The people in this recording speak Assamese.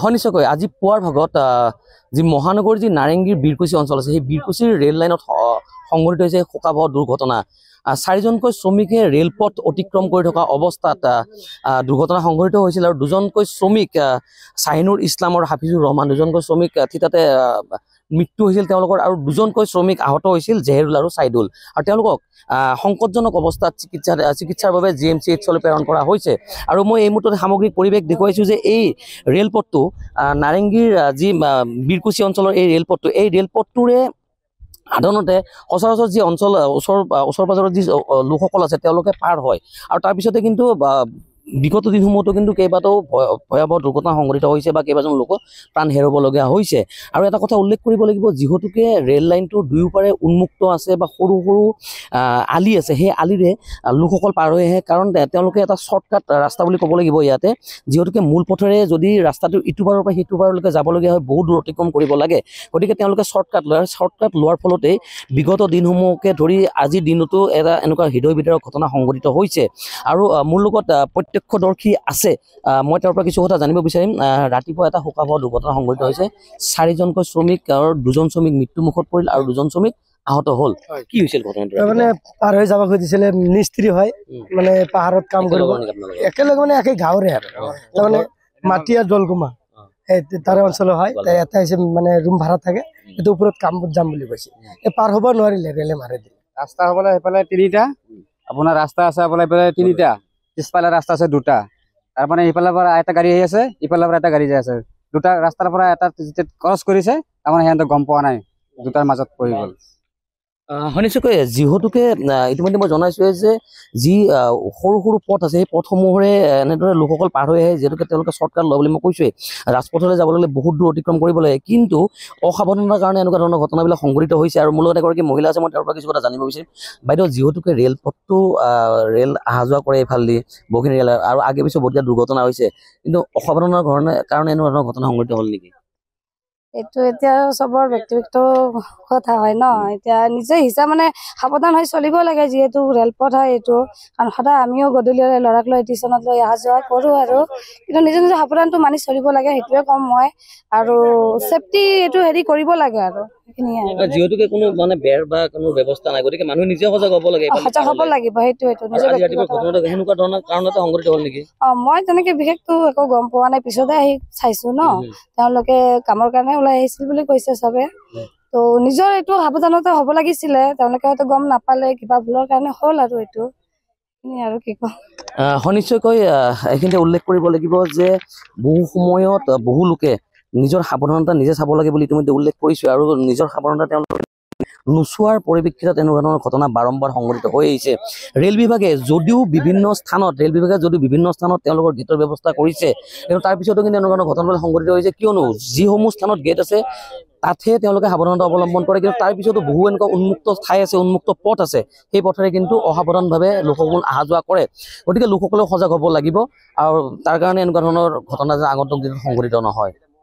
হয় নিশ্চয়কৈ আজি পুৱাৰ ভাগত যি মহানগৰ যি নাৰেংগীৰ বীৰকুচি অঞ্চল আছে সেই বীৰকুচিৰ ৰেল লাইনত সংঘটিত হৈছে শোকাবহ দুৰ্ঘটনা চাৰিজনকৈ শ্ৰমিকে ৰেলপথ অতিক্ৰম কৰি থকা অৱস্থাত দুৰ্ঘটনা সংঘটিত হৈছিল আৰু দুজনকৈ শ্ৰমিক চাহিনুৰ ইছলাম আৰু হাফিজুৰ ৰহমান দুজনকৈ শ্ৰমিক থিতাতে মৃত্যু হৈছিল তেওঁলোকৰ আৰু দুজনকৈ শ্ৰমিক আহত হৈছিল জেহেৰুল আৰু চাইদুল আৰু তেওঁলোকক সংকটজনক অৱস্থাত চিকিৎসা চিকিৎসাৰ বাবে জি এম চি এইচলৈ প্ৰেৰণ কৰা হৈছে আৰু মই এই মুহূৰ্তত সামগ্ৰিক পৰিৱেশ দেখুৱাইছোঁ যে এই ৰেলপথটো নাৰেংগীৰ যি বিৰকুচি অঞ্চলৰ এই ৰেলপথটো এই ৰেলপথটোৰে সাধাৰণতে সচৰাচৰ যি অঞ্চল ওচৰ ওচৰ পাজৰৰ যি লোকসকল আছে তেওঁলোকে পাৰ হয় আৰু তাৰপিছতে কিন্তু বিগত দিনসমূহতো কিন্তু কেইবাটাও ভয়াবহ দুৰ্ঘটনা সংঘটিত হৈছে বা কেইবাজনো লোক প্ৰাণ হেৰুৱাবলগীয়া হৈছে আৰু এটা কথা উল্লেখ কৰিব লাগিব যিহেতুকে ৰেল লাইনটোৰ দুয়োপাৰে উন্মুক্ত আছে বা সৰু সৰু আলি আছে সেই আলিৰে লোকসকল পাৰ হৈ আহে কাৰণ তেওঁলোকে এটা শ্বৰ্টকাট ৰাস্তা বুলি ক'ব লাগিব ইয়াতে যিহেতুকে মূল পথেৰে যদি ৰাস্তাটো ইটো ইটোবাৰৰ পৰা সিটো সিটোবাৰলৈকে যাবলগীয়া হয় বহুত দূৰ অতিক্ৰম কৰিব লাগে গতিকে তেওঁলোকে শ্বৰ্টকাট লয় আৰু শ্বৰ্টকাট লোৱাৰ ফলতেই বিগত দিনসমূহকে ধৰি আজিৰ দিনতো এটা এনেকুৱা হৃদয় বিদাৰক ঘটনা সংঘটিত হৈছে আৰু মোৰ লগত প্ৰত্যক্ষদৰ্শী আছে মই তেওঁৰ পৰা কিছু কথা জানিব বিচাৰিম ৰাতিপুৱা এটা শোকাভাৱ দুৰ্ঘটনা সংঘটিত হৈছে চাৰিজনকৈ শ্ৰমিক দুজন শ্ৰমিক মৃত্যুমুখত পৰিল আৰু দুজন শ্ৰমিক আহত হ'ল কি হৈছিল মানে পাৰ হৈ যাব খুজিছিলে মিস্ত্ৰী হয় মানে পাহাৰত কাম কৰিব একেলগে মানে একে গাঁৱৰে তাৰমানে মাটি আৰু জলকুমা তাৰে অঞ্চলৰ হয় এটা হৈছে মানে ৰুম ভাড়া থাকে সেইটো ওপৰত কাম যাম বুলি কৈছে এই পাৰ হ'ব নোৱাৰিলে ৰেলে মাৰে ৰাস্তা হ'বলৈ সেইফালে তিনিটা আপোনাৰ ৰাস্তা আছে আপোনাৰ সেইফালে তিনিটা পিছফালে ৰাস্তা আছে দুটা তাৰমানে সিফালৰ পৰা এটা গাড়ী আহি আছে ইফালৰ পৰা এটা গাড়ী যাই আছে দুটা ৰাস্তাৰ পৰা এটা যেতিয়া ক্ৰছ কৰিছে তাৰমানে সিহঁতে গম পোৱা নাই দুটাৰ মাজত পৰি গ'ল শুনিছোঁকৈ যিহেতুকে ইতিমধ্যে মই জনাইছোঁ যে যি সৰু সৰু পথ আছে সেই পথসমূহৰে এনেদৰে লোকসকল পাৰ হৈ আহে যিহেতুকে তেওঁলোকে শ্বৰ্টকাট লয় বুলি মই কৈছোঁৱেই ৰাজপথলৈ যাবলৈ বহুত দূৰ অতিক্ৰম কৰিব লাগে কিন্তু অসাৱধানতাৰ কাৰণে এনেকুৱা ধৰণৰ ঘটনাবিলাক সংঘটিত হৈছে আৰু মোৰ লগত এগৰাকী মহিলা আছে মই তেওঁৰ পৰা কিছু কথা জানিব বিচাৰিম বাইদেউ যিহেতুকে ৰেলপথটো ৰেল অহা যোৱা কৰে এইফালেদি বহুখিনি ৰেল আৰু আগে পিছে বহুতকে দুৰ্ঘটনা হৈছে কিন্তু অসাৱধানৰ কাৰণে এনেকুৱা ধৰণৰ ঘটনা সংঘটিত হ'ল নেকি এইটো এতিয়া চবৰ ব্যক্তিগত কথা হয় ন এতিয়া নিজে হিচাপ মানে সাৱধান হৈ চলিব লাগে যিহেতু ৰেলপথ হয় এইটো কাৰণ সদায় আমিও গধূলি ল'ৰাক লৈ টিউশ্যনত লৈ অহা যোৱা কৰোঁ আৰু কিন্তু নিজে নিজে সাৱধানটো মানি চলিব লাগে সেইটোৱে ক'ম মই আৰু চেফটি এইটো হেৰি কৰিব লাগে আৰু যিহেতুকে কোনো মানে বেৰ বা কোনো ব্যৱস্থা নাই গতিকে মানুহে নিজে সজাগ হব লাগে সজাগ হব লাগিব কাৰণতে সংঘটিত হল নেকি অঁ মই তেনেকে বিশেষটো একো গম পোৱা নাই পিছতে আহি চাইছো ন তেওঁলোকে কামৰ কাৰণে ওলাই আহিছিল বুলি কৈছে চবে তো নিজৰ এইটো সাৱধানতা হব লাগিছিলে তেওঁলোকে হয়তো গম নাপালে কিবা ভুলৰ কাৰণে হল আৰু এইটো আৰু কি কম সনিশ্চয়কৈ এইখিনিতে উল্লেখ কৰিব লাগিব যে বহু সময়ত বহু লোকে নিজৰ সাৱধানতা নিজে চাব লাগে বুলি ইতিমধ্যে উল্লেখ কৰিছোঁ আৰু নিজৰ সাৱধানতা তেওঁলোকে নোচোৱাৰ পৰিপ্ৰেক্ষিতত তেনেধৰণৰ ঘটনা বাৰম্বাৰ সংঘটিত হৈ আহিছে ৰেল বিভাগে যদিও বিভিন্ন স্থানত ৰেল বিভাগে যদিও বিভিন্ন স্থানত তেওঁলোকৰ গেটৰ ব্যৱস্থা কৰিছে কিন্তু তাৰপিছতো কিন্তু এনেধৰণৰ ঘটনাবিলাক সংঘটিত হৈছে কিয়নো যিসমূহ স্থানত গেট আছে তাতহে তেওঁলোকে সাৱধানতা অৱলম্বন কৰে কিন্তু তাৰপিছতো বহু এনেকুৱা উন্মুক্ত ঠাই আছে উন্মুক্ত পথ আছে সেই পথেৰে কিন্তু অসাৱধানভাৱে লোকসকল অহা যোৱা কৰে গতিকে লোকসকলেও সজাগ হ'ব লাগিব আৰু তাৰ কাৰণে এনেকুৱা ধৰণৰ ঘটনা যেন আগন্তুক দিনত সংঘটিত নহয়